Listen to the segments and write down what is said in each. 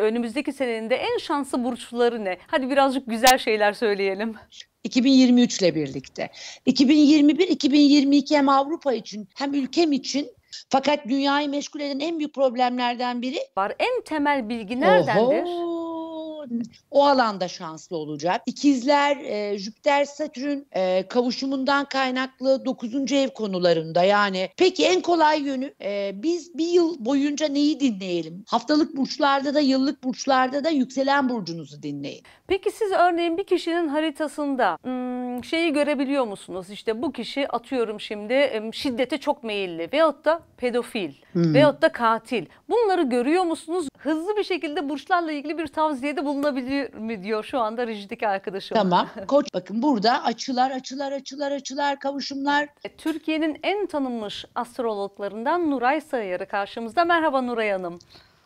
önümüzdeki senenin de en şanslı burçları ne? Hadi birazcık güzel şeyler söyleyelim. 2023 ile birlikte. 2021-2022 hem Avrupa için hem ülkem için fakat dünyayı meşgul eden en büyük problemlerden biri. Var en temel bilgi neredendir? Oho o alanda şanslı olacak. İkizler e, Jüpiter-Satürn e, kavuşumundan kaynaklı 9. ev konularında yani peki en kolay yönü e, biz bir yıl boyunca neyi dinleyelim? Haftalık burçlarda da yıllık burçlarda da yükselen burcunuzu dinleyin. Peki siz örneğin bir kişinin haritasında hmm, şeyi görebiliyor musunuz? İşte bu kişi atıyorum şimdi şiddete çok meyilli veyahut da pedofil hmm. veyahut da katil. Bunları görüyor musunuz? Hızlı bir şekilde burçlarla ilgili bir tavsiyede bulun bulunabilir mi diyor şu anda rejideki arkadaşım. Tamam. Koç bakın burada açılar açılar açılar açılar kavuşumlar. E, Türkiye'nin en tanınmış astrologlarından Nuray Sayarı karşımızda. Merhaba Nuray Hanım.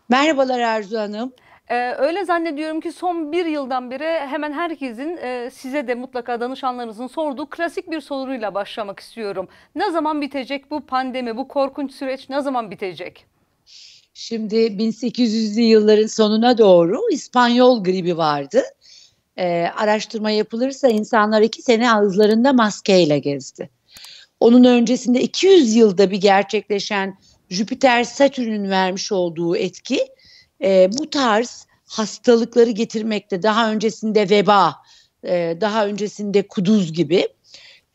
Merhabalar Arzu Hanım. Ee, öyle zannediyorum ki son bir yıldan beri hemen herkesin e, size de mutlaka danışanlarınızın sorduğu klasik bir soruyla başlamak istiyorum. Ne zaman bitecek bu pandemi, bu korkunç süreç ne zaman bitecek? Şimdi 1800'lü yılların sonuna doğru İspanyol gribi vardı. Ee, araştırma yapılırsa insanlar iki sene ağızlarında maskeyle gezdi. Onun öncesinde 200 yılda bir gerçekleşen Jüpiter Satürn'ün vermiş olduğu etki e, bu tarz hastalıkları getirmekte. Daha öncesinde veba, e, daha öncesinde kuduz gibi.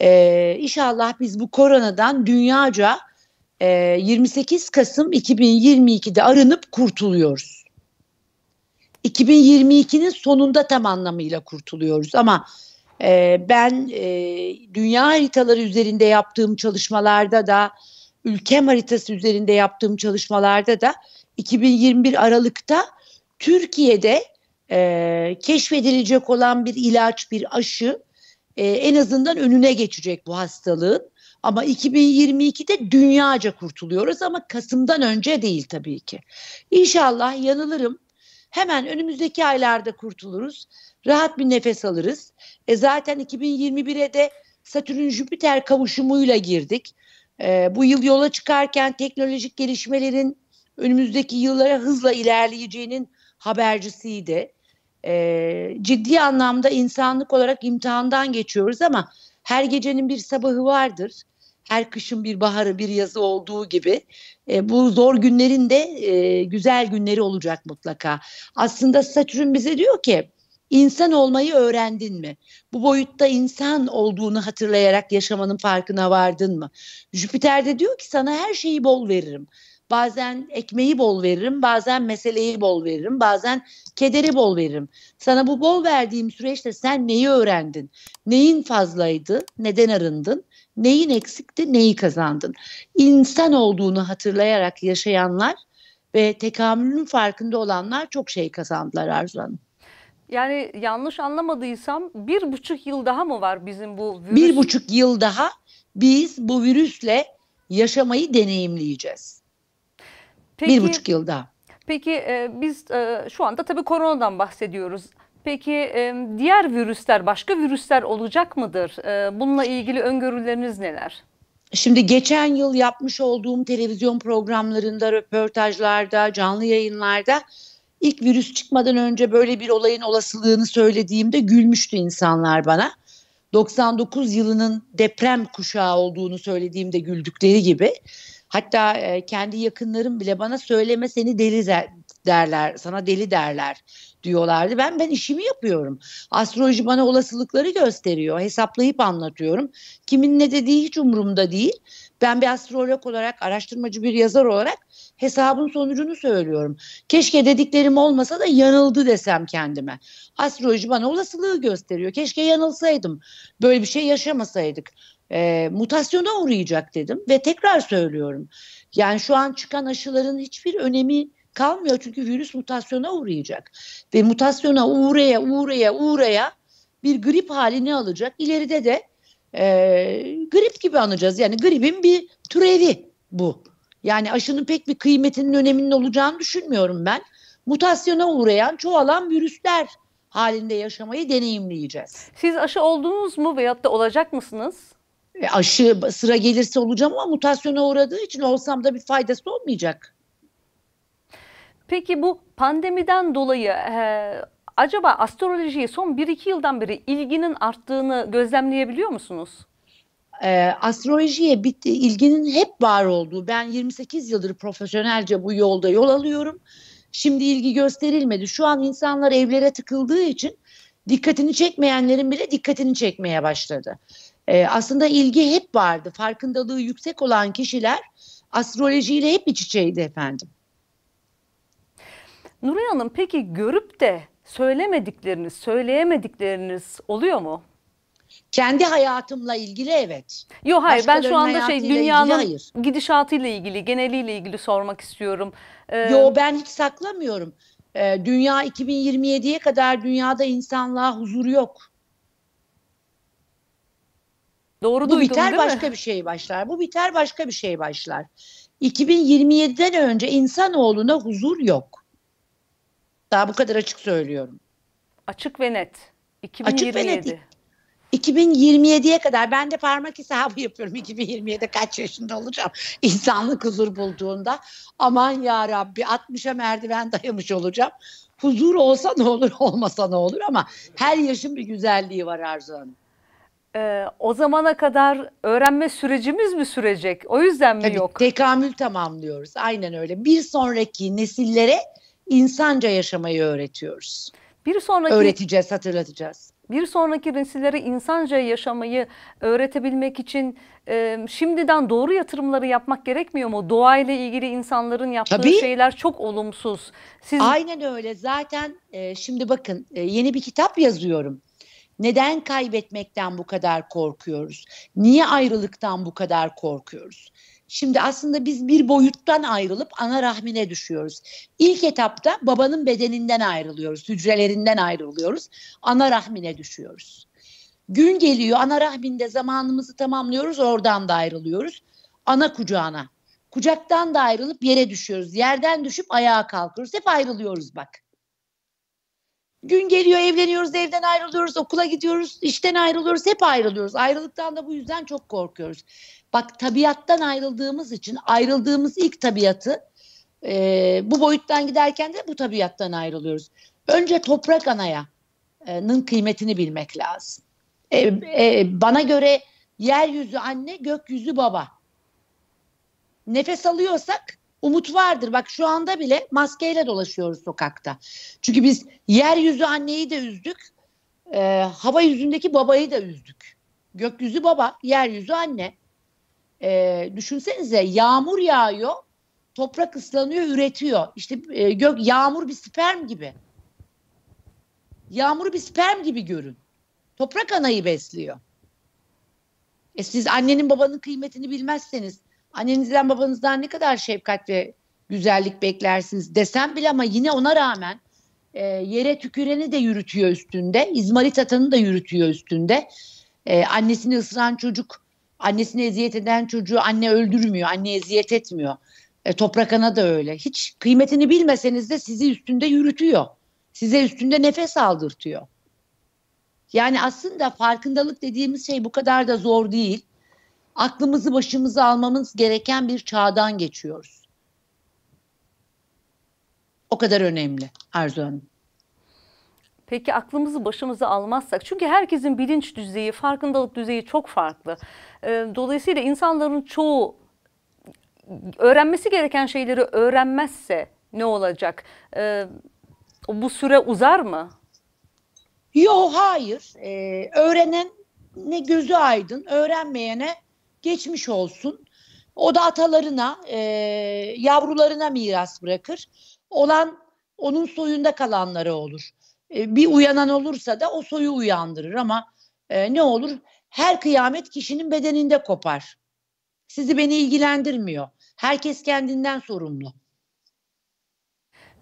E, inşallah biz bu koronadan dünyaca e, ee, 28 Kasım 2022'de arınıp kurtuluyoruz. 2022'nin sonunda tam anlamıyla kurtuluyoruz ama e, ben e, dünya haritaları üzerinde yaptığım çalışmalarda da ülke haritası üzerinde yaptığım çalışmalarda da 2021 Aralık'ta Türkiye'de e, keşfedilecek olan bir ilaç, bir aşı e, en azından önüne geçecek bu hastalığın ama 2022'de dünyaca kurtuluyoruz ama Kasım'dan önce değil tabii ki. İnşallah yanılırım. Hemen önümüzdeki aylarda kurtuluruz. Rahat bir nefes alırız. E zaten 2021'e de Satürn Jüpiter kavuşumuyla girdik. E, bu yıl yola çıkarken teknolojik gelişmelerin önümüzdeki yıllara hızla ilerleyeceğinin habercisiydi. E, ciddi anlamda insanlık olarak imtihandan geçiyoruz ama her gecenin bir sabahı vardır her kışın bir baharı bir yazı olduğu gibi e, bu zor günlerin de e, güzel günleri olacak mutlaka. Aslında Satürn bize diyor ki insan olmayı öğrendin mi? Bu boyutta insan olduğunu hatırlayarak yaşamanın farkına vardın mı? Jüpiter de diyor ki sana her şeyi bol veririm. Bazen ekmeği bol veririm, bazen meseleyi bol veririm, bazen kederi bol veririm. Sana bu bol verdiğim süreçte sen neyi öğrendin? Neyin fazlaydı? Neden arındın? Neyin eksikti, neyi kazandın? İnsan olduğunu hatırlayarak yaşayanlar ve tekamülün farkında olanlar çok şey kazandılar Arzu Hanım. Yani yanlış anlamadıysam bir buçuk yıl daha mı var bizim bu virüs? Bir buçuk yıl daha biz bu virüsle yaşamayı deneyimleyeceğiz. Peki, bir buçuk yıl daha. Peki e, biz e, şu anda tabii koronadan bahsediyoruz. Peki diğer virüsler, başka virüsler olacak mıdır? E, bununla ilgili öngörüleriniz neler? Şimdi geçen yıl yapmış olduğum televizyon programlarında, röportajlarda, canlı yayınlarda ilk virüs çıkmadan önce böyle bir olayın olasılığını söylediğimde gülmüştü insanlar bana. 99 yılının deprem kuşağı olduğunu söylediğimde güldükleri gibi. Hatta e, kendi yakınlarım bile bana söyleme seni deli derler, sana deli derler diyorlardı. Ben ben işimi yapıyorum. Astroloji bana olasılıkları gösteriyor. Hesaplayıp anlatıyorum. Kimin ne dediği hiç umurumda değil. Ben bir astrolog olarak, araştırmacı bir yazar olarak hesabın sonucunu söylüyorum. Keşke dediklerim olmasa da yanıldı desem kendime. Astroloji bana olasılığı gösteriyor. Keşke yanılsaydım. Böyle bir şey yaşamasaydık. E, mutasyona uğrayacak dedim ve tekrar söylüyorum. Yani şu an çıkan aşıların hiçbir önemi kalmıyor çünkü virüs mutasyona uğrayacak. Ve mutasyona uğraya uğraya uğraya bir grip halini alacak. İleride de e, grip gibi anacağız. Yani gripin bir türevi bu. Yani aşının pek bir kıymetinin öneminin olacağını düşünmüyorum ben. Mutasyona uğrayan çoğalan virüsler halinde yaşamayı deneyimleyeceğiz. Siz aşı oldunuz mu veyahut da olacak mısınız? E, aşı sıra gelirse olacağım ama mutasyona uğradığı için olsam da bir faydası olmayacak. Peki bu pandemiden dolayı e, acaba astrolojiye son 1-2 yıldan beri ilginin arttığını gözlemleyebiliyor musunuz? e, astrolojiye bitti, ilginin hep var olduğu. Ben 28 yıldır profesyonelce bu yolda yol alıyorum. Şimdi ilgi gösterilmedi. Şu an insanlar evlere tıkıldığı için dikkatini çekmeyenlerin bile dikkatini çekmeye başladı. E, aslında ilgi hep vardı. Farkındalığı yüksek olan kişiler astrolojiyle hep iç içeydi efendim. Nuray Hanım peki görüp de söylemedikleriniz, söyleyemedikleriniz oluyor mu? Kendi hayatımla ilgili evet. Yok hayır ben şu anda şey dünyanın ilgili, hayır. gidişatıyla ilgili, geneliyle ilgili sormak istiyorum. Ee, Yo ben hiç saklamıyorum. Ee, dünya 2027'ye kadar dünyada insanlığa huzur yok. Doğru Bu duydum, biter başka mi? bir şey başlar. Bu biter başka bir şey başlar. 2027'den önce insanoğluna huzur yok. Daha bu kadar açık söylüyorum. Açık ve net. 2027. Açık ve net. 2027'ye kadar ben de parmak hesabı yapıyorum 2027'de kaç yaşında olacağım insanlık huzur bulduğunda aman ya Rabbi 60'a merdiven dayamış olacağım huzur olsa ne olur olmasa ne olur ama her yaşın bir güzelliği var Arzu Hanım. Ee, o zamana kadar öğrenme sürecimiz mi sürecek? O yüzden mi Tabii, yok? Tekamül tamamlıyoruz. Aynen öyle. Bir sonraki nesillere insanca yaşamayı öğretiyoruz. Bir sonraki öğreteceğiz, hatırlatacağız. Bir sonraki nesillere insanca yaşamayı öğretebilmek için e, şimdiden doğru yatırımları yapmak gerekmiyor mu? Doğayla ilgili insanların yaptığı Tabii. şeyler çok olumsuz. Siz... Aynen öyle. Zaten e, şimdi bakın e, yeni bir kitap yazıyorum. Neden kaybetmekten bu kadar korkuyoruz? Niye ayrılıktan bu kadar korkuyoruz? Şimdi aslında biz bir boyuttan ayrılıp ana rahmine düşüyoruz. İlk etapta babanın bedeninden ayrılıyoruz, hücrelerinden ayrılıyoruz, ana rahmine düşüyoruz. Gün geliyor ana rahminde zamanımızı tamamlıyoruz, oradan da ayrılıyoruz. Ana kucağına. Kucaktan da ayrılıp yere düşüyoruz. Yerden düşüp ayağa kalkıyoruz. Hep ayrılıyoruz bak. Gün geliyor evleniyoruz, evden ayrılıyoruz, okula gidiyoruz, işten ayrılıyoruz, hep ayrılıyoruz. Ayrılıktan da bu yüzden çok korkuyoruz. Bak tabiattan ayrıldığımız için ayrıldığımız ilk tabiatı e, bu boyuttan giderken de bu tabiattan ayrılıyoruz. Önce toprak anaya'nın kıymetini bilmek lazım. E, e, bana göre yeryüzü anne, gökyüzü baba. Nefes alıyorsak umut vardır. Bak şu anda bile maskeyle dolaşıyoruz sokakta. Çünkü biz yeryüzü anneyi de üzdük. E, hava yüzündeki babayı da üzdük. Gökyüzü baba, yeryüzü anne. E, düşünsenize yağmur yağıyor, toprak ıslanıyor, üretiyor. İşte e, gök yağmur bir sperm gibi. Yağmuru bir sperm gibi görün. Toprak anayı besliyor. E siz annenin babanın kıymetini bilmezseniz, annenizden babanızdan ne kadar şefkat ve güzellik beklersiniz desem bile ama yine ona rağmen e, yere tüküreni de yürütüyor üstünde. İzmarit atanı da yürütüyor üstünde. E, annesini ısıran çocuk, annesini eziyet eden çocuğu anne öldürmüyor, anne eziyet etmiyor. E, toprak ana da öyle. Hiç kıymetini bilmeseniz de sizi üstünde yürütüyor. Size üstünde nefes aldırtıyor. Yani aslında farkındalık dediğimiz şey bu kadar da zor değil aklımızı başımıza almamız gereken bir çağdan geçiyoruz. O kadar önemli Arzu Hanım. Peki aklımızı başımıza almazsak çünkü herkesin bilinç düzeyi, farkındalık düzeyi çok farklı. Ee, dolayısıyla insanların çoğu öğrenmesi gereken şeyleri öğrenmezse ne olacak? Ee, bu süre uzar mı? Yok hayır. Ee, öğrenen ne gözü aydın, öğrenmeyene geçmiş olsun. O da atalarına, e, yavrularına miras bırakır. Olan onun soyunda kalanları olur. E, bir uyanan olursa da o soyu uyandırır ama e, ne olur? Her kıyamet kişinin bedeninde kopar. Sizi beni ilgilendirmiyor. Herkes kendinden sorumlu.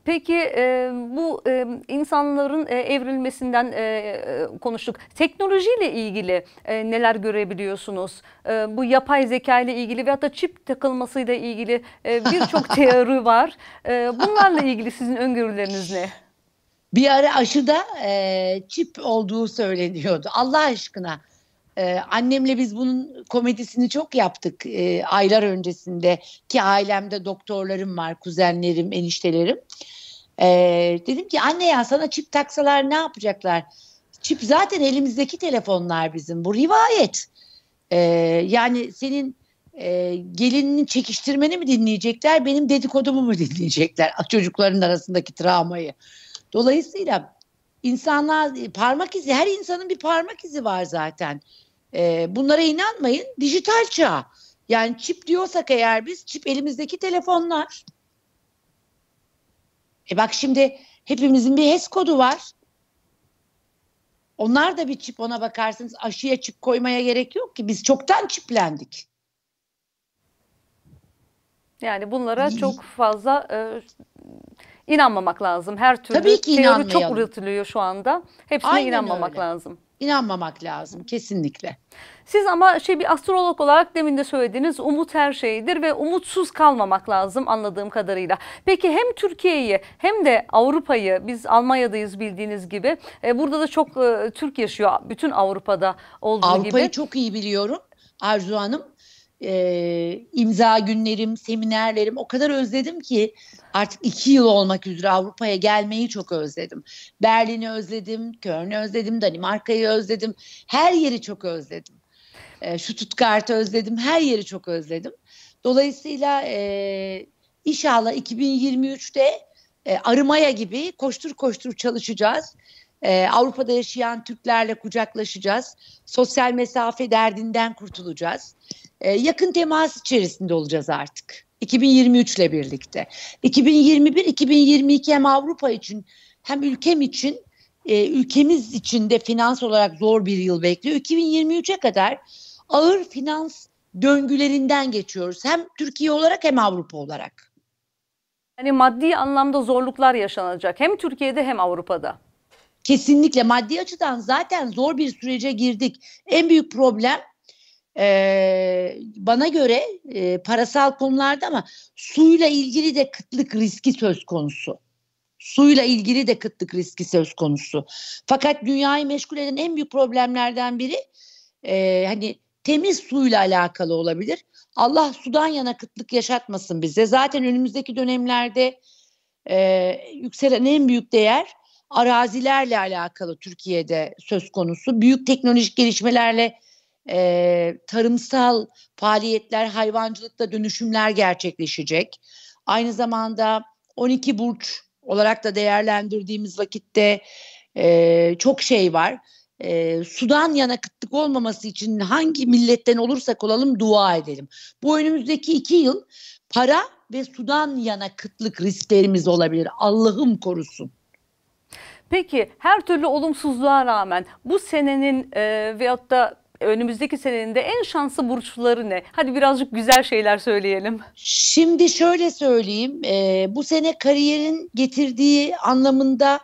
Peki e, bu e, insanların e, evrilmesinden e, e, konuştuk. Teknolojiyle ilgili e, neler görebiliyorsunuz? E, bu yapay zeka ile ilgili ve da çip takılmasıyla ilgili e, birçok teori var. E, bunlarla ilgili sizin öngörüleriniz ne? Bir ara aşıda e, çip olduğu söyleniyordu. Allah aşkına ee, annemle biz bunun komedisini çok yaptık e, aylar öncesinde ki ailemde doktorlarım var, kuzenlerim, eniştelerim. Ee, dedim ki anne ya sana çip taksalar ne yapacaklar? Çip zaten elimizdeki telefonlar bizim. Bu rivayet. Ee, yani senin e, gelinini çekiştirmeni mi dinleyecekler, benim dedikodumu mu dinleyecekler? Çocukların arasındaki travmayı. Dolayısıyla insanlar e, parmak izi her insanın bir parmak izi var zaten. E, bunlara inanmayın. Dijital çağ. Yani çip diyorsak eğer biz çip elimizdeki telefonlar. E bak şimdi hepimizin bir HES kodu var. Onlar da bir çip ona bakarsınız. Aşıya çip koymaya gerek yok ki. Biz çoktan çiplendik. Yani bunlara çok fazla e, inanmamak lazım. Her türlü Tabii ki teori çok üretiliyor şu anda. Hepsine Aynen inanmamak öyle. lazım. İnanmamak lazım kesinlikle. Siz ama şey bir astrolog olarak demin de söylediğiniz umut her şeydir ve umutsuz kalmamak lazım anladığım kadarıyla. Peki hem Türkiye'yi hem de Avrupa'yı biz Almanya'dayız bildiğiniz gibi. E, burada da çok e, Türk yaşıyor bütün Avrupa'da olduğu Avrupa'yı gibi. Avrupa'yı çok iyi biliyorum Arzu Hanım e, imza günlerim, seminerlerim o kadar özledim ki artık iki yıl olmak üzere Avrupa'ya gelmeyi çok özledim. Berlin'i özledim, Köln'ü özledim, Danimarka'yı özledim. Her yeri çok özledim. E, şu Tutkart'ı özledim, her yeri çok özledim. Dolayısıyla e, inşallah 2023'te e, Arımaya gibi koştur koştur çalışacağız. Ee, Avrupa'da yaşayan Türklerle kucaklaşacağız. Sosyal mesafe derdinden kurtulacağız. Ee, yakın temas içerisinde olacağız artık. 2023 ile birlikte. 2021-2022 hem Avrupa için hem ülkem için e, ülkemiz için de finans olarak zor bir yıl bekliyor. 2023'e kadar ağır finans döngülerinden geçiyoruz. Hem Türkiye olarak hem Avrupa olarak. Yani maddi anlamda zorluklar yaşanacak hem Türkiye'de hem Avrupa'da. Kesinlikle maddi açıdan zaten zor bir sürece girdik. En büyük problem e, bana göre e, parasal konularda ama suyla ilgili de kıtlık riski söz konusu. Suyla ilgili de kıtlık riski söz konusu. Fakat dünyayı meşgul eden en büyük problemlerden biri e, hani temiz suyla alakalı olabilir. Allah sudan yana kıtlık yaşatmasın bize. Zaten önümüzdeki dönemlerde e, yükselen en büyük değer arazilerle alakalı Türkiye'de söz konusu. Büyük teknolojik gelişmelerle e, tarımsal faaliyetler, hayvancılıkta dönüşümler gerçekleşecek. Aynı zamanda 12 burç olarak da değerlendirdiğimiz vakitte e, çok şey var. E, sudan yana kıtlık olmaması için hangi milletten olursak olalım dua edelim. Bu önümüzdeki iki yıl para ve sudan yana kıtlık risklerimiz olabilir. Allah'ım korusun. Peki her türlü olumsuzluğa rağmen bu senenin e, veyahut da önümüzdeki senenin de en şanslı burçları ne? Hadi birazcık güzel şeyler söyleyelim. Şimdi şöyle söyleyeyim. E, bu sene kariyerin getirdiği anlamında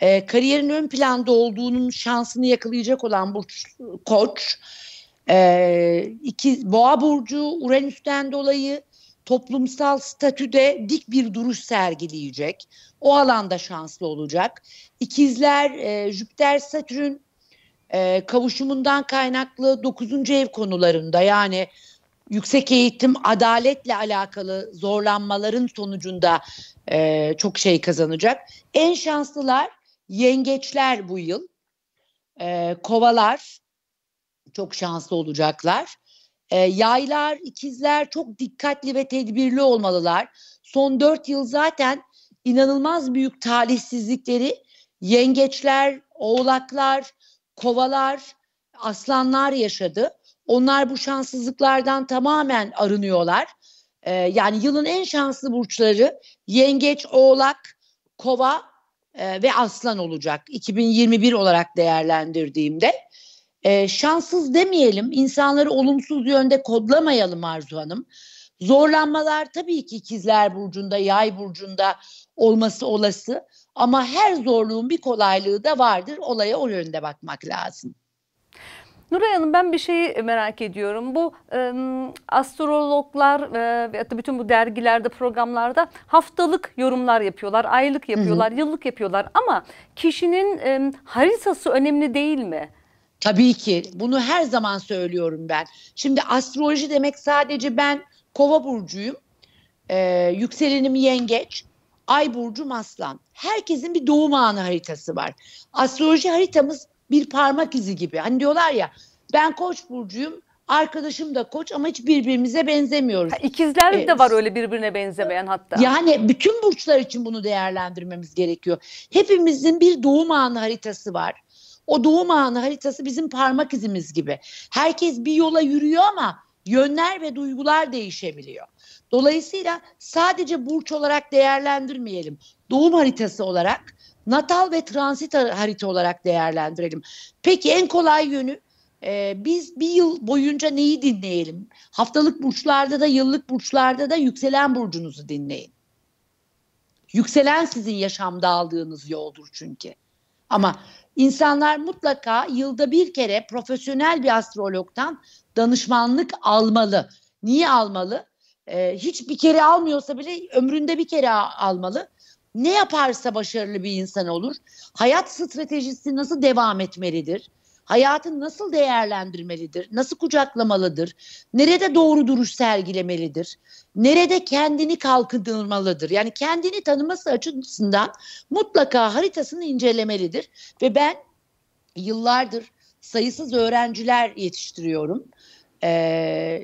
e, kariyerin ön planda olduğunun şansını yakalayacak olan burç koç. E, iki, boğa burcu Uranüs'ten dolayı toplumsal statüde dik bir duruş sergileyecek. O alanda şanslı olacak. İkizler e, Jüpiter Satürn e, kavuşumundan kaynaklı 9. ev konularında yani yüksek eğitim adaletle alakalı zorlanmaların sonucunda e, çok şey kazanacak. En şanslılar yengeçler bu yıl. E, kovalar çok şanslı olacaklar. E, yaylar, ikizler çok dikkatli ve tedbirli olmalılar. Son dört yıl zaten inanılmaz büyük talihsizlikleri yengeçler, oğlaklar, kovalar, aslanlar yaşadı. Onlar bu şanssızlıklardan tamamen arınıyorlar. E, yani yılın en şanslı burçları yengeç, oğlak, kova e, ve aslan olacak 2021 olarak değerlendirdiğimde. E, şanssız demeyelim, insanları olumsuz yönde kodlamayalım Arzu Hanım. Zorlanmalar tabii ki ikizler burcunda, yay burcunda olması olası ama her zorluğun bir kolaylığı da vardır. Olaya o yönde bakmak lazım. Nuray Hanım ben bir şeyi merak ediyorum. Bu e, astrologlar e, bütün bu dergilerde, programlarda haftalık yorumlar yapıyorlar, aylık yapıyorlar, Hı-hı. yıllık yapıyorlar ama kişinin e, haritası önemli değil mi? Tabii ki bunu her zaman söylüyorum ben. Şimdi astroloji demek sadece ben kova burcuyum. Ee, yükselenim yengeç. Ay burcum aslan. Herkesin bir doğum anı haritası var. Astroloji haritamız bir parmak izi gibi. Hani diyorlar ya ben koç burcuyum. Arkadaşım da koç ama hiç birbirimize benzemiyoruz. Ha, ikizler de ee, var öyle birbirine benzemeyen hatta. Yani bütün burçlar için bunu değerlendirmemiz gerekiyor. Hepimizin bir doğum anı haritası var o doğum anı haritası bizim parmak izimiz gibi. Herkes bir yola yürüyor ama yönler ve duygular değişebiliyor. Dolayısıyla sadece burç olarak değerlendirmeyelim. Doğum haritası olarak, natal ve transit harita olarak değerlendirelim. Peki en kolay yönü ee, biz bir yıl boyunca neyi dinleyelim? Haftalık burçlarda da yıllık burçlarda da yükselen burcunuzu dinleyin. Yükselen sizin yaşamda aldığınız yoldur çünkü. Ama İnsanlar mutlaka yılda bir kere profesyonel bir astrologdan danışmanlık almalı. Niye almalı? Ee, hiç bir kere almıyorsa bile ömründe bir kere almalı. Ne yaparsa başarılı bir insan olur. Hayat stratejisi nasıl devam etmelidir? hayatı nasıl değerlendirmelidir, nasıl kucaklamalıdır, nerede doğru duruş sergilemelidir, nerede kendini kalkındırmalıdır. Yani kendini tanıması açısından mutlaka haritasını incelemelidir ve ben yıllardır sayısız öğrenciler yetiştiriyorum. Ee,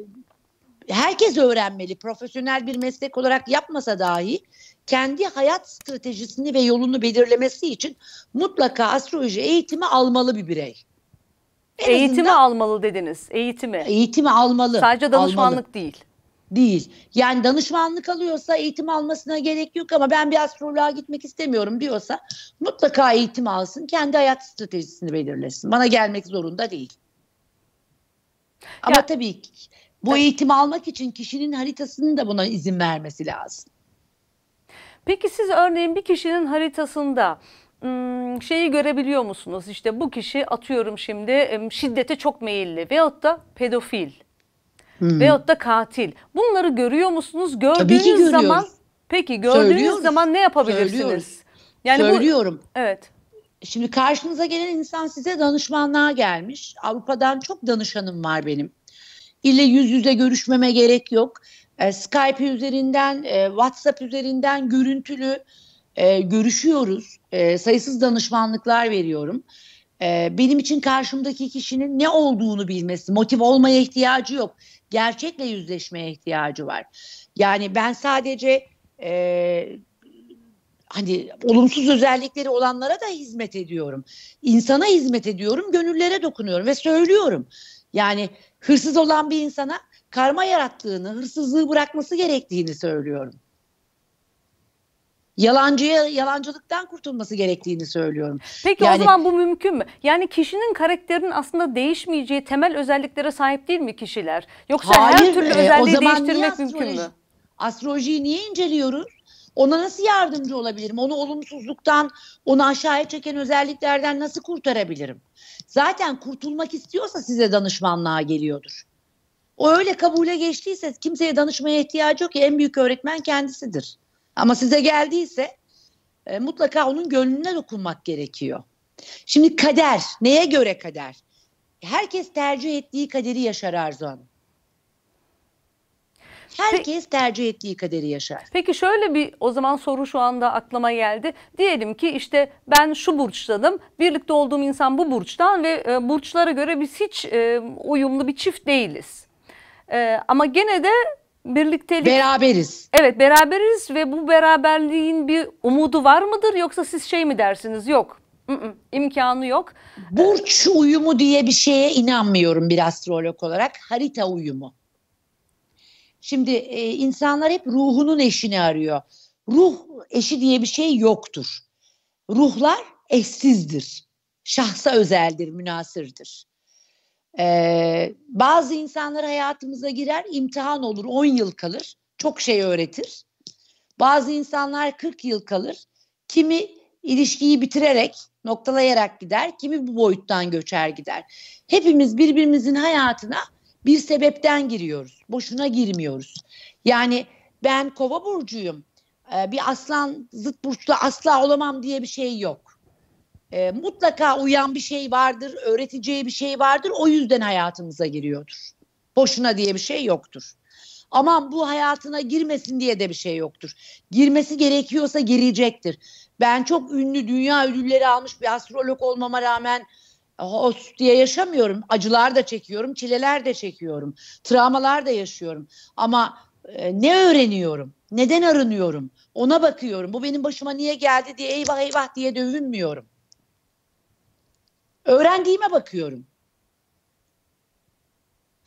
herkes öğrenmeli. Profesyonel bir meslek olarak yapmasa dahi kendi hayat stratejisini ve yolunu belirlemesi için mutlaka astroloji eğitimi almalı bir birey. En eğitimi azından, almalı dediniz. Eğitimi. Eğitimi almalı. Sadece danışmanlık almalı. değil. Değil. Yani danışmanlık alıyorsa eğitim almasına gerek yok ama ben bir astroloğa gitmek istemiyorum diyorsa mutlaka eğitim alsın. Kendi hayat stratejisini belirlesin. Bana gelmek zorunda değil. Ama tabii ki bu tabii. eğitimi almak için kişinin haritasının da buna izin vermesi lazım. Peki siz örneğin bir kişinin haritasında şeyi görebiliyor musunuz? İşte bu kişi atıyorum şimdi şiddete çok meyilli veyahut da pedofil hmm. veyahut da katil. Bunları görüyor musunuz? Gördüğünüz zaman peki gördüğünüz Söylüyoruz. zaman ne yapabilirsiniz? Söylüyoruz. Yani Söylüyorum. evet. Şimdi karşınıza gelen insan size danışmanlığa gelmiş. Avrupa'dan çok danışanım var benim. İlle yüz yüze görüşmeme gerek yok. E, Skype üzerinden, e, WhatsApp üzerinden görüntülü e, görüşüyoruz. E, sayısız danışmanlıklar veriyorum. E, benim için karşımdaki kişinin ne olduğunu bilmesi, motiv olmaya ihtiyacı yok. Gerçekle yüzleşmeye ihtiyacı var. Yani ben sadece e, hani olumsuz özellikleri olanlara da hizmet ediyorum. İnsana hizmet ediyorum, gönüllere dokunuyorum ve söylüyorum. Yani hırsız olan bir insana karma yarattığını, hırsızlığı bırakması gerektiğini söylüyorum yalancıya yalancılıktan kurtulması gerektiğini söylüyorum. Peki yani, o zaman bu mümkün mü? Yani kişinin karakterinin aslında değişmeyeceği temel özelliklere sahip değil mi kişiler? Yoksa hayır, her türlü e, özelliği değiştirmek mümkün mü? Astrolojiyi niye inceliyoruz? Ona nasıl yardımcı olabilirim? Onu olumsuzluktan, onu aşağıya çeken özelliklerden nasıl kurtarabilirim? Zaten kurtulmak istiyorsa size danışmanlığa geliyordur. O öyle kabule geçtiyse kimseye danışmaya ihtiyacı yok ki en büyük öğretmen kendisidir. Ama size geldiyse e, mutlaka onun gönlüne dokunmak gerekiyor. Şimdi kader, neye göre kader? Herkes tercih ettiği kaderi yaşar Arzu Hanım. Herkes tercih ettiği kaderi yaşar. Peki şöyle bir o zaman soru şu anda aklıma geldi. Diyelim ki işte ben şu burçtanım, birlikte olduğum insan bu burçtan ve e, burçlara göre biz hiç e, uyumlu bir çift değiliz. E, ama gene de birliktelik. Beraberiz. Evet beraberiz ve bu beraberliğin bir umudu var mıdır yoksa siz şey mi dersiniz yok imkanı yok. Burç uyumu diye bir şeye inanmıyorum bir astrolog olarak harita uyumu. Şimdi e, insanlar hep ruhunun eşini arıyor. Ruh eşi diye bir şey yoktur. Ruhlar eşsizdir. Şahsa özeldir, münasırdır. Ee, bazı insanlar hayatımıza girer, imtihan olur, 10 yıl kalır, çok şey öğretir. Bazı insanlar 40 yıl kalır. Kimi ilişkiyi bitirerek, noktalayarak gider, kimi bu boyuttan göçer gider. Hepimiz birbirimizin hayatına bir sebepten giriyoruz. Boşuna girmiyoruz. Yani ben kova burcuyum. Ee, bir aslan zıt burçla asla olamam diye bir şey yok e, mutlaka uyan bir şey vardır, öğreteceği bir şey vardır. O yüzden hayatımıza giriyordur. Boşuna diye bir şey yoktur. Aman bu hayatına girmesin diye de bir şey yoktur. Girmesi gerekiyorsa girecektir. Ben çok ünlü dünya ödülleri almış bir astrolog olmama rağmen host diye yaşamıyorum. Acılar da çekiyorum, çileler de çekiyorum. Travmalar da yaşıyorum. Ama e, ne öğreniyorum? Neden arınıyorum? Ona bakıyorum. Bu benim başıma niye geldi diye eyvah eyvah diye dövünmüyorum. Öğrendiğime bakıyorum.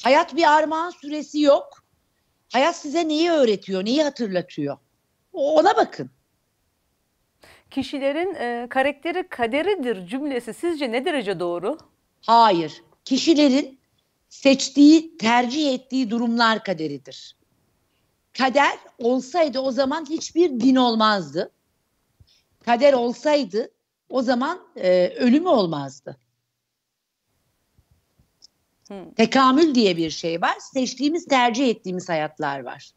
Hayat bir armağan süresi yok. Hayat size neyi öğretiyor, neyi hatırlatıyor? Ona bakın. Kişilerin e, karakteri kaderidir cümlesi sizce ne derece doğru? Hayır. Kişilerin seçtiği, tercih ettiği durumlar kaderidir. Kader olsaydı o zaman hiçbir din olmazdı. Kader olsaydı o zaman e, ölümü olmazdı. Tekamül diye bir şey var. Seçtiğimiz, tercih ettiğimiz hayatlar var.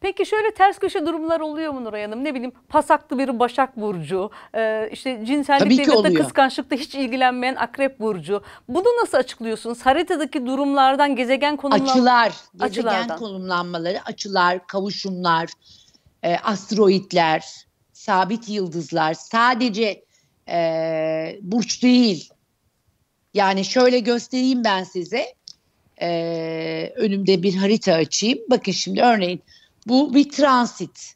Peki şöyle ters köşe durumlar oluyor mu Nuray Hanım? Ne bileyim pasaklı bir Başak Burcu, e, işte cinsellikle ya da kıskançlıkla hiç ilgilenmeyen Akrep Burcu. Bunu nasıl açıklıyorsunuz? Haritadaki durumlardan, gezegen konumlanmaları... Açılar, gezegen açılardan. konumlanmaları, açılar, kavuşumlar, e, asteroidler, sabit yıldızlar, sadece e, burç değil, yani şöyle göstereyim ben size. Ee, önümde bir harita açayım. Bakın şimdi örneğin bu bir transit.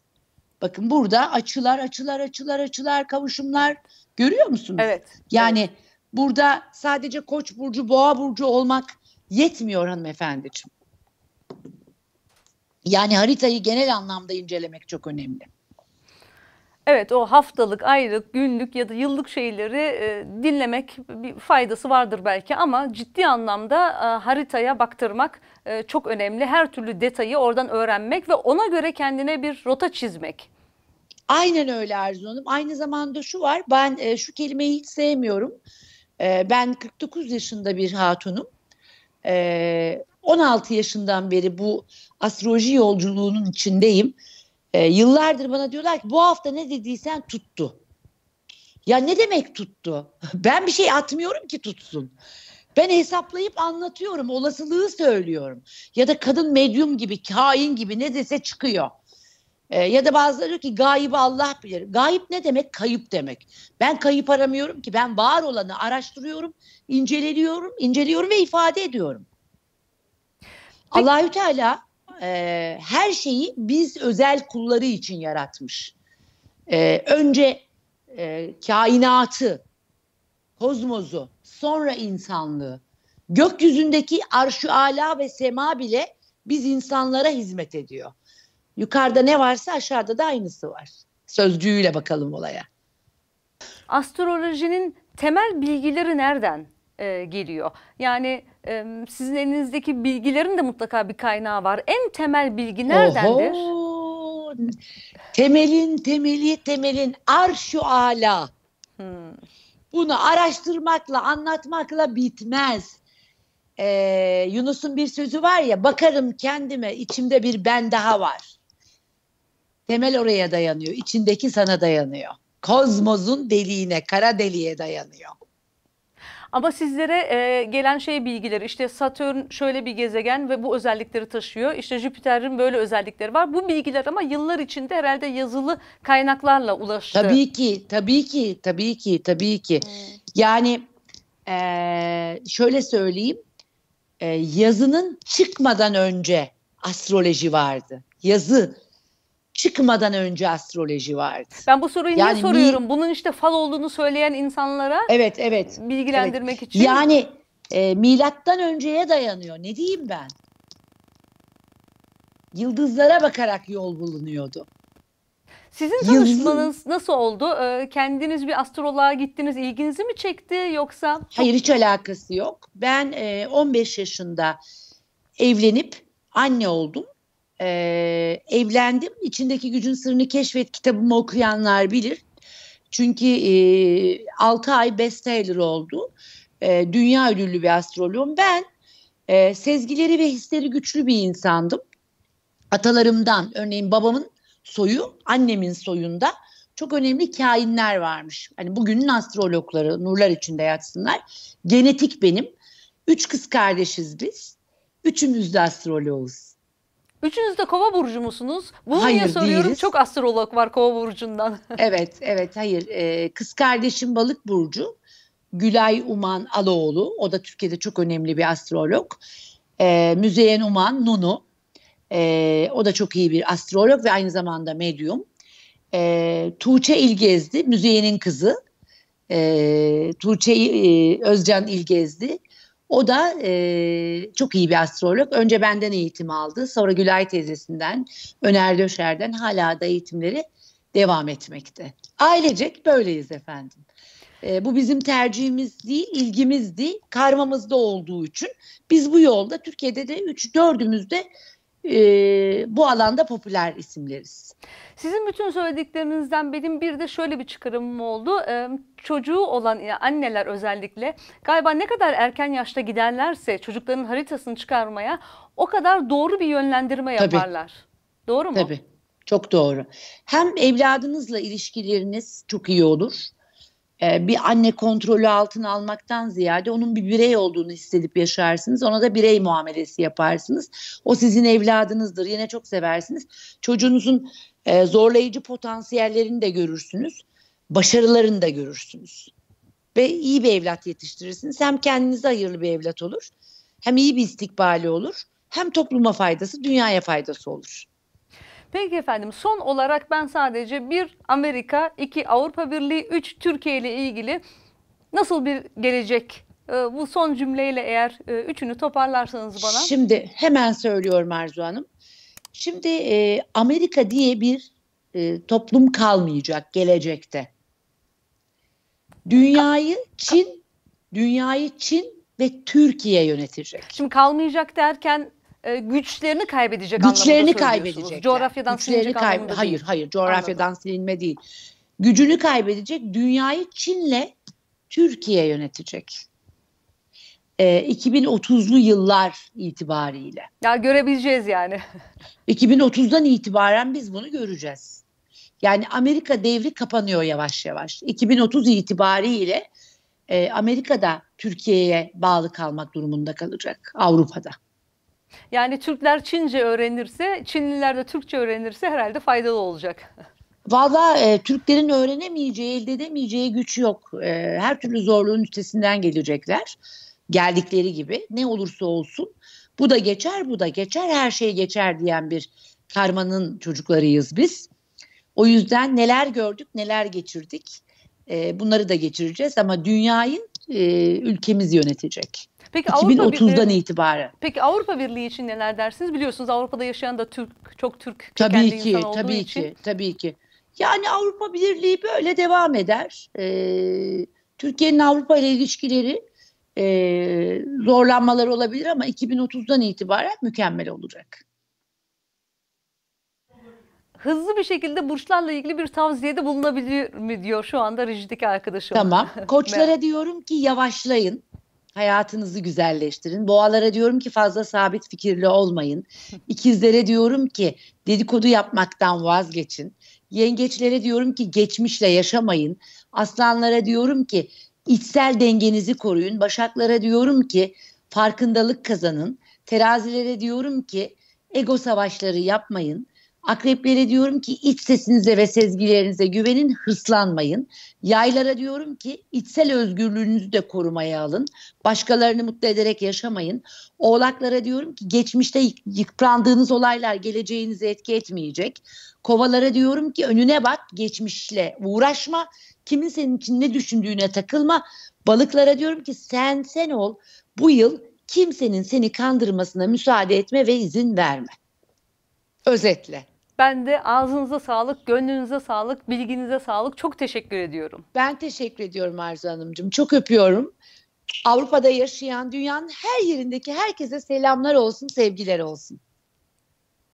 Bakın burada açılar, açılar, açılar, açılar, kavuşumlar görüyor musunuz? Evet. Yani evet. burada sadece Koç burcu, Boğa burcu olmak yetmiyor hanımefendiciğim. Yani haritayı genel anlamda incelemek çok önemli. Evet o haftalık, aylık, günlük ya da yıllık şeyleri e, dinlemek bir faydası vardır belki ama ciddi anlamda e, haritaya baktırmak e, çok önemli. Her türlü detayı oradan öğrenmek ve ona göre kendine bir rota çizmek. Aynen öyle Arzu Hanım. Aynı zamanda şu var ben e, şu kelimeyi hiç sevmiyorum. E, ben 49 yaşında bir hatunum. E, 16 yaşından beri bu astroloji yolculuğunun içindeyim. E, yıllardır bana diyorlar ki bu hafta ne dediysen tuttu. Ya ne demek tuttu? Ben bir şey atmıyorum ki tutsun. Ben hesaplayıp anlatıyorum, olasılığı söylüyorum. Ya da kadın medyum gibi, kain gibi ne dese çıkıyor. E, ya da bazıları diyor ki gayip Allah bilir. Gayip ne demek? Kayıp demek. Ben kayıp aramıyorum ki ben var olanı araştırıyorum, inceliyorum, inceliyorum ve ifade ediyorum. Allahü Teala e, her şeyi biz özel kulları için yaratmış. E, önce e, kainatı, kozmozu, sonra insanlığı, gökyüzündeki arşu ala ve sema bile biz insanlara hizmet ediyor. Yukarıda ne varsa aşağıda da aynısı var. Sözcüğüyle bakalım olaya. Astrolojinin temel bilgileri nereden? e, geliyor. Yani e, sizin elinizdeki bilgilerin de mutlaka bir kaynağı var. En temel bilgi neredendir? Temelin temeli temelin arşu ala. Hmm. Bunu araştırmakla anlatmakla bitmez. Ee, Yunus'un bir sözü var ya bakarım kendime içimde bir ben daha var. Temel oraya dayanıyor. içindeki sana dayanıyor. Kozmozun deliğine, kara deliğe dayanıyor. Ama sizlere e, gelen şey bilgileri işte Satürn şöyle bir gezegen ve bu özellikleri taşıyor. İşte Jüpiter'in böyle özellikleri var. Bu bilgiler ama yıllar içinde herhalde yazılı kaynaklarla ulaştı. Tabii ki, tabii ki, tabii ki, tabii ki. Hmm. Yani e, şöyle söyleyeyim. E, yazının çıkmadan önce astroloji vardı. Yazı çıkmadan önce astroloji vardı. Ben bu soruyu yani niye soruyorum? Bir, Bunun işte fal olduğunu söyleyen insanlara Evet, evet. bilgilendirmek evet. için. Yani e, milattan önceye dayanıyor. Ne diyeyim ben? Yıldızlara bakarak yol bulunuyordu. Sizin tanışmanız nasıl oldu? Ee, kendiniz bir astroloğa gittiniz, ilginizi mi çekti yoksa? Hayır hiç alakası yok. Ben e, 15 yaşında evlenip anne oldum e, evlendim. İçindeki gücün sırrını keşfet kitabımı okuyanlar bilir. Çünkü e, 6 ay bestseller oldu. E, dünya ödüllü bir astroloğum. Ben e, sezgileri ve hisleri güçlü bir insandım. Atalarımdan örneğin babamın soyu annemin soyunda çok önemli kainler varmış. Hani bugünün astrologları nurlar içinde yatsınlar. Genetik benim. Üç kız kardeşiz biz. Üçümüz de astroloğuz. Üçünüz de kova burcu musunuz? Bunu hayır, niye soruyorum? Değiliz. Çok astrolog var kova burcundan. evet, evet, hayır. Ee, kız kardeşim balık burcu. Gülay Uman Aloğlu. O da Türkiye'de çok önemli bir astrolog. Ee, Müzeyyen Uman Nunu. Ee, o da çok iyi bir astrolog ve aynı zamanda medyum. Ee, Tuğçe İlgezdi, Müzeyen'in kızı. Ee, Tuğçe e, Özcan İlgezdi. O da e, çok iyi bir astrolog. Önce benden eğitim aldı. Sonra Gülay teyzesinden, Öner Döşer'den hala da eğitimleri devam etmekte. Ailecek böyleyiz efendim. E, bu bizim tercihimiz değil, ilgimiz değil, karmamızda olduğu için biz bu yolda Türkiye'de de 3 de e, bu alanda popüler isimleriz. Sizin bütün söylediklerinizden benim bir de şöyle bir çıkarımım oldu. Ee, çocuğu olan anneler özellikle galiba ne kadar erken yaşta giderlerse çocukların haritasını çıkarmaya o kadar doğru bir yönlendirme yaparlar. Doğru mu? Tabii. Çok doğru. Hem evladınızla ilişkileriniz çok iyi olur. E, bir anne kontrolü altına almaktan ziyade onun bir birey olduğunu hissedip yaşarsınız. Ona da birey muamelesi yaparsınız. O sizin evladınızdır. Yine çok seversiniz. Çocuğunuzun e, zorlayıcı potansiyellerini de görürsünüz. Başarılarını da görürsünüz. Ve iyi bir evlat yetiştirirsiniz. Hem kendinize hayırlı bir evlat olur. Hem iyi bir istikbali olur. Hem topluma faydası, dünyaya faydası olur. Peki efendim son olarak ben sadece bir Amerika, iki Avrupa Birliği, üç Türkiye ile ilgili nasıl bir gelecek ee, bu son cümleyle eğer e, üçünü toparlarsanız bana. Şimdi hemen söylüyorum Arzu Hanım. Şimdi e, Amerika diye bir e, toplum kalmayacak gelecekte. Dünyayı Çin, dünyayı Çin ve Türkiye yönetecek. Şimdi kalmayacak derken e, güçlerini kaybedecek güçlerini kaybedecek. Coğrafyadan güçlerini silinecek kayb- Hayır hayır coğrafyadan Anladım. silinme değil. Gücünü kaybedecek dünyayı Çin'le Türkiye yönetecek. E, 2030'lu yıllar itibariyle. Ya görebileceğiz yani. 2030'dan itibaren biz bunu göreceğiz. Yani Amerika devri kapanıyor yavaş yavaş. 2030 itibariyle e, da Türkiye'ye bağlı kalmak durumunda kalacak Avrupa'da. Yani Türkler Çince öğrenirse, Çinliler de Türkçe öğrenirse herhalde faydalı olacak. Valla e, Türklerin öğrenemeyeceği, elde edemeyeceği güç yok. E, her türlü zorluğun üstesinden gelecekler. Geldikleri gibi ne olursa olsun. Bu da geçer, bu da geçer, her şey geçer diyen bir karmanın çocuklarıyız biz. O yüzden neler gördük, neler geçirdik. E, bunları da geçireceğiz ama dünyayı e, ülkemiz yönetecek. Peki 2030'dan Birliği, itibaren. Peki Avrupa Birliği için neler dersiniz? Biliyorsunuz Avrupa'da yaşayan da Türk çok Türk tabii ki, insan olduğu tabii için. Tabii ki, tabii ki. Yani Avrupa Birliği böyle devam eder. Ee, Türkiye'nin Avrupa ile ilişkileri e, zorlanmalar olabilir ama 2030'dan itibaren mükemmel olacak. Hızlı bir şekilde burçlarla ilgili bir tavsiyede bulunabilir mi diyor şu anda rejideki arkadaşım. Tamam. Koçlara diyorum ki yavaşlayın hayatınızı güzelleştirin. Boğalara diyorum ki fazla sabit fikirli olmayın. İkizlere diyorum ki dedikodu yapmaktan vazgeçin. Yengeçlere diyorum ki geçmişle yaşamayın. Aslanlara diyorum ki içsel dengenizi koruyun. Başaklara diyorum ki farkındalık kazanın. Terazilere diyorum ki ego savaşları yapmayın. Akreplere diyorum ki iç sesinize ve sezgilerinize güvenin, hırslanmayın. Yaylara diyorum ki içsel özgürlüğünüzü de korumaya alın. Başkalarını mutlu ederek yaşamayın. Oğlaklara diyorum ki geçmişte yıprandığınız olaylar geleceğinizi etki etmeyecek. Kovalara diyorum ki önüne bak, geçmişle uğraşma. Kimin senin için ne düşündüğüne takılma. Balıklara diyorum ki sen sen ol. Bu yıl kimsenin seni kandırmasına müsaade etme ve izin verme. Özetle. Ben de ağzınıza sağlık, gönlünüze sağlık, bilginize sağlık. Çok teşekkür ediyorum. Ben teşekkür ediyorum Arzu Hanımcığım. Çok öpüyorum. Avrupa'da yaşayan dünyanın her yerindeki herkese selamlar olsun, sevgiler olsun.